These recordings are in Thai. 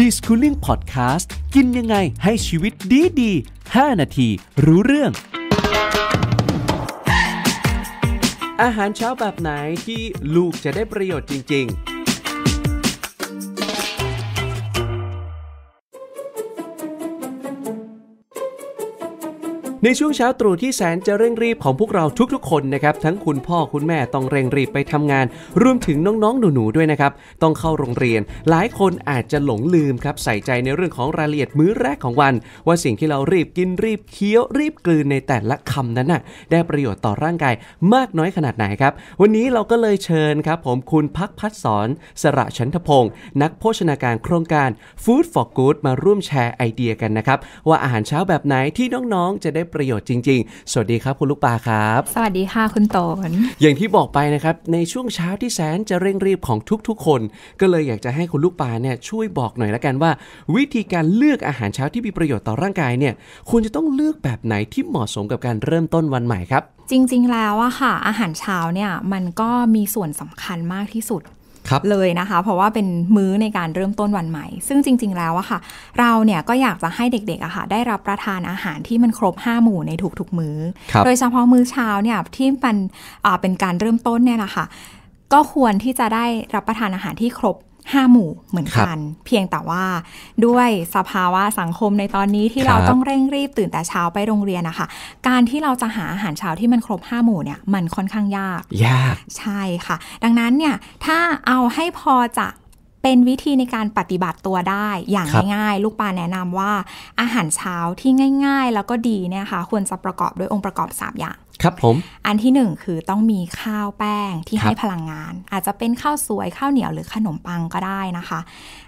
ดีสคูลิ่งพอดแคสต์กินยังไงให้ชีวิตดีดี5นาทีรู้เรื่อง อาหารเช้าแบบไหนที่ลูกจะได้ประโยชน์จริงๆในช่วงเช้าตรู่ที่แสนจะเร่งรีบของพวกเราทุกๆ คนนะครับทั้งคุณพ่อคุณแม่ต้องเร่งรีบไปทำงานรวมถึงน้องๆหนูๆด้วยนะครับต้องเข้าโรงเรียน หลายคนอาจจะหลงลืมครับใส่ใจในเรื่องของรายละเอียดมื้อแรกของวัน ว่าสิ่งที่เรารีบกินรีบเคี้ยวรีบกลืนในแต่ละคำนั้นน่ะได้ประโยชน์ต่อร่างกายมากน้อยขนาดไหนครับวันนี้เราก็เลยเชิญครับผมคุณพักพัฒสอน สระชันทพงศ์นักโภชนาการโครงการ Food for Good มาร่วมแชร์ไอเดียกันนะครับว่าอาหารเช้าแบบไหนที่น้องๆจะได้ประโยชน์จริงๆ สวัสดีครับคุณลูกปลาครับ สวัสดีค่ะคุณตนอย่างที่บอกไปนะครับในช่วงเช้าที่แสนจะเร่งรีบของทุกๆ คน ก็เลยอยากจะให้คุณลูกปลาเนี่ยช่วยบอกหน่อยละกันว่า วิธีการเลือกอาหารเช้าที่มีประโยชน์ต่อร่างกายเนี่ย คุณจะต้องเลือกแบบไหนที่เหมาะสมกับการเริ่มต้นวันใหม่ครับ จริงๆแล้วอะค่ะ อาหารเช้าเนี่ยมันก็มีส่วนสำคัญมากที่สุดเลยนะคะ เพราะว่าเป็นมื้อในการเริ่มต้นวันใหม่ ซึ่งจริงๆแล้วอะค่ะ เราเนี่ยก็อยากจะให้เด็ก ๆอะค่ะได้รับประทานอาหารที่มันครบ 5 หมู่ในทุกๆ มื้อโดยเฉพาะมื้อเช้าเนี่ยที่มันเป็นการเริ่มต้นเนี่ยแหละค่ะ ก็ควรที่จะได้รับประทานอาหารที่ครบห้าหมู่เหมือนกันเพียงแต่ว่าด้วยสภาวะสังคมในตอนนี้ที่เราต้องเร่งรีบตื่นแต่เช้าไปโรงเรียนนะคะ การที่เราจะหาอาหารเช้าที่มันครบห้าหมู่เนี่ยมันค่อนข้างยากยากใช่ค่ะ ดังนั้นเนี่ยถ้าเอาให้พอจะเป็นวิธีในการปฏิบัติตัวได้อย่างง่าย ๆ ลูกปาแนะนำว่า อาหารเช้าที่ง่าย ๆ แล้วก็ดีเนี่ยค่ะควรจะประกอบด้วยองค์ประกอบ3อย่างครับผมอันที่หนึ่งคือต้องมีข้าวแป้งที่ให้พลังงาน อาจจะเป็นข้าวสวยข้าวเหนียวหรือขนมปังก็ได้นะคะ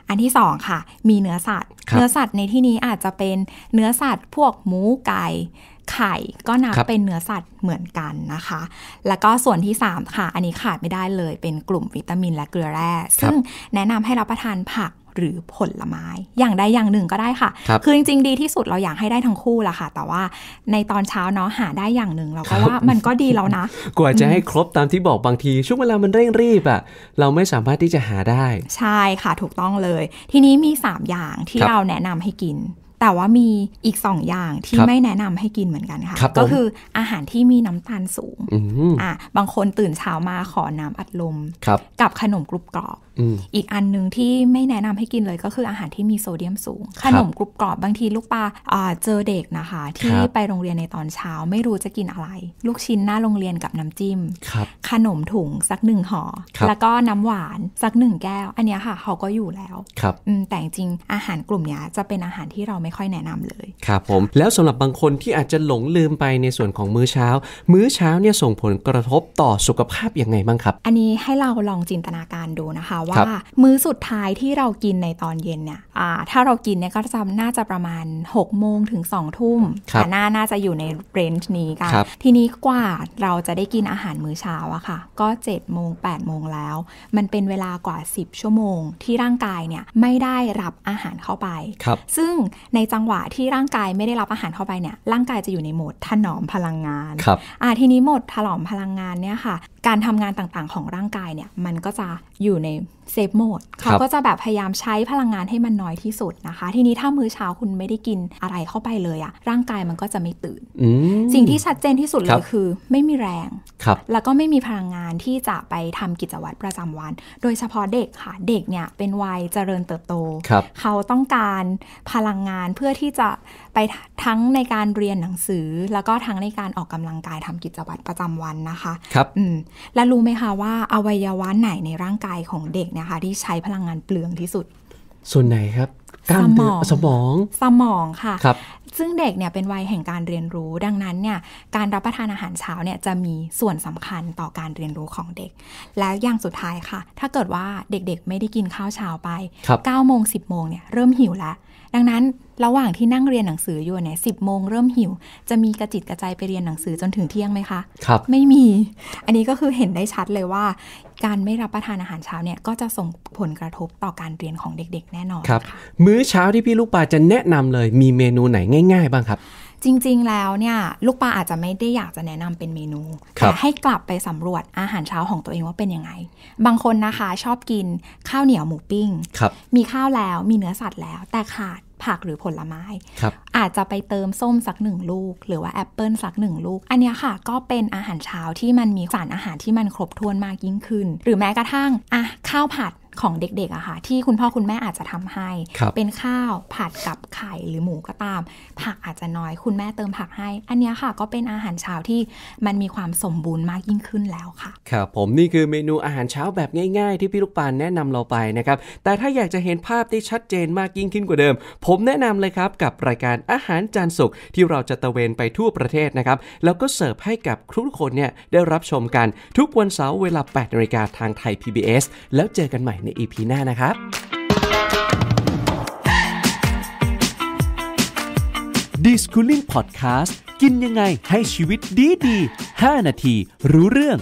อันที่สองค่ะ มีเนื้อสัตว์เนื้อสัตว์ในที่นี้อาจจะเป็นเนื้อสัตว์พวกหมูไก่ไข่ ก็นับเป็นเนื้อสัตว์เหมือนกันนะคะ แล้วก็ส่วนที่ 3 ค่ะ อันนี้ขาดไม่ได้เลยเป็นกลุ่มวิตามินและเกลือแร่ซึ่งแนะนำให้รับประทานผักหรือผลไม้อย่างใดอย่างหนึ่งก็ได้ค่ะคคือจริงๆดีที่สุดเราอยากให้ได้ทั้งคู่ละค่ะ แต่ว่าในตอนเช้าเนาะหาได้อย่างหนึ่ง เราก็ว่ามันก็ดีแล้วนะกว่าจะให้ครบตามที่บอกบางทีช่วงเวลามันเร่งรีบอะเราไม่สามารถที่จะหาได้ ใช่ค่ะถูกต้องเลย ทีนี้มี 3 อย่างที่เราแนะนำให้กินแต่ว่ามีอีกสองอย่างที่ไม่แนะนำให้กินเหมือนกันค่ะก็คืออาหารที่มีน้ำตาลสูงอ่าบางคนตื่นเช้ามาขอน้ำอัดลม กับขนมกรุบกรอบอีกอันหนึ่งที่ไม่แนะนำให้กินเลยก็คืออาหารที่มีโซเดียมสูง ขนมกรุบกรอบบางทีลูกปลาเจอเด็กนะคะ ที่ไปโรงเรียนในตอนเช้าไม่รู้จะกินอะไร ลูกชิ้นหน้าโรงเรียนกับน้ำจิ้มขนมถุงสักหนึ่งห่อแล้วก็น้ำหวานสักหนึ่งแก้ว อันนี้ค่ะเขาก็อยู่แล้วแต่จริงอาหารกลุ่มนี้จะเป็นอาหารที่เราไมไม่ค่อยแนะนำเลย ครับผม แล้วสำหรับบางคนที่อาจจะหลงลืมไปในส่วนของมื้อเช้า มื้อเช้าเนี่ยส่งผลกระทบต่อสุขภาพยังไงบ้างครับ อันนี้ให้เราลองจินตนาการดูนะคะ ว่ามื้อสุดท้ายที่เรากินในตอนเย็นเนี่ยถ้าเรากินเนี่ยก็จะน่าจะประมาณ6กโมงถึง2องทุ่มน่าน่าจะอยู่ในเรนจ์นี้กันทีนี้กว่าเราจะได้กินอาหารมื้อเช้าอะค่ะก็7จ็ดโมง8ปดโมงแล้ว มันเป็นเวลากว่า 10 ชั่วโมงที่ร่างกายเนี่ยไม่ได้รับอาหารเข้าไปซึ่งในจังหวะที่ร่างกายไม่ได้รับอาหารเข้าไปเนี่ยร่างกายจะอยู่ในโหมดถนอมพลังงานครับอ่าทีนี้โหมดถนอมพลังงานเนี่ยค่ะ การทำงานต่างๆของร่างกายเนี่ยมันก็จะอยู่ในเซฟโหมดเขาก็จะแบบพยายามใช้พลังงานให้มันน้อยที่สุดนะคะ ทีนี้ถ้ามื้อเช้าคุณไม่ได้กินอะไรเข้าไปเลยอะร่างกายมันก็จะไม่ตื่น สิ่งที่ชัดเจนที่สุดเลยคือไม่มีแรงรแล้วก็ไม่มีพลังงานที่จะไปทำกิจวัตรประจำวัน โดยเฉพาะเด็กค่ะ เด็กเนี่ยเป็นวัยเจริญเติบโต เขาต้องการพลังงานเพื่อที่จะไปทั้งในการเรียนหนังสือ แล้วก็ทั้งในการออกกำลังกายทำกิจวัตรประจำวันนะคะครับและรู้ไหมคะว่าอวัยวะไหนในร่างกายของเด็กนะคะที่ใช้พลังงานเปลืองที่สุด ส่วนไหนครับ สมองสมอง สมองค่ะ ครับ ซึ่งเด็กเนี่ยเป็นวัยแห่งการเรียนรู้ ดังนั้นเนี่ยการรับประทานอาหารเช้าเนี่ยจะมีส่วนสำคัญต่อการเรียนรู้ของเด็ก และอย่างสุดท้ายค่ะ ถ้าเกิดว่าเด็ก ๆ ไม่ได้กินข้าวเช้าไป 9 โมง 10 โมงเนี่ยเริ่มหิวแล้ว ดังนั้นระหว่างที่นั่งเรียนหนังสืออยู่เนี่ยสิบโมงเริ่มหิว จะมีกระจิตกระใจไปเรียนหนังสือจนถึงเที่ยงไหมคะครับ ไม่มี อันนี้ก็คือเห็นได้ชัดเลยว่าการไม่รับประทานอาหารเช้าเนี่ยก็จะส่งผลกระทบต่อการเรียนของเด็กๆ แน่นอนครับมื้อเช้าที่พี่ลูกปลาจะแนะนำเลยมีเมนูไหนง่าย ๆ บ้างครับ จริงๆแล้วเนี่ยลูกปลาอาจจะไม่ได้อยากจะแนะนำเป็นเมนู แต่ให้กลับไปสำรวจอาหารเช้าของตัวเองว่าเป็นยังไง บางคนนะคะชอบกินข้าวเหนียวหมูปิ้งมีข้าวแล้วมีเนื้อสัตว์แล้วแต่ขาดผักหรือผลไม้ อาจจะไปเติมส้มสักหนึ่งลูก หรือว่าแอปเปิลสักหนึ่งลูก อันนี้ค่ะ ก็เป็นอาหารเช้าที่มันมีสารอาหารที่มันครบถ้วนมากยิ่งขึ้น หรือแม้กระทั่ง อ่ะ ข้าวผัดของเด็กๆอะค่ะ ที่คุณพ่อคุณแม่อาจจะทำให้ เป็นข้าวผัดกับไข่หรือหมูก็ตาม ผักอาจจะน้อยคุณแม่เติมผักให้ อันนี้ค่ะก็เป็นอาหารเช้าที่มันมีความสมบูรณ์มากยิ่งขึ้นแล้วค่ะครับผมนี่คือเมนูอาหารเช้าแบบง่ายๆที่พี่ลูกปานแนะนำเราไปนะครับแต่ถ้าอยากจะเห็นภาพที่ชัดเจนมากยิ่งขึ้นกว่าเดิม ผมแนะนำเลยครับกับรายการอาหารจานสุกที่เราจะตะเวนไปทั่วประเทศนะครับแล้วก็เสิร์ฟให้กับทุกคนเนี่ยได้รับชมกันทุกวันเสาร์เวลา 8 นาฬิกาทางไทย PBS แล้วเจอกันใหม่ใน EP หน้า นะครับ ดิสคูลิ่งพอดแคสต์ กินยังไงให้ชีวิตดีดี 5 นาที รู้เรื่อง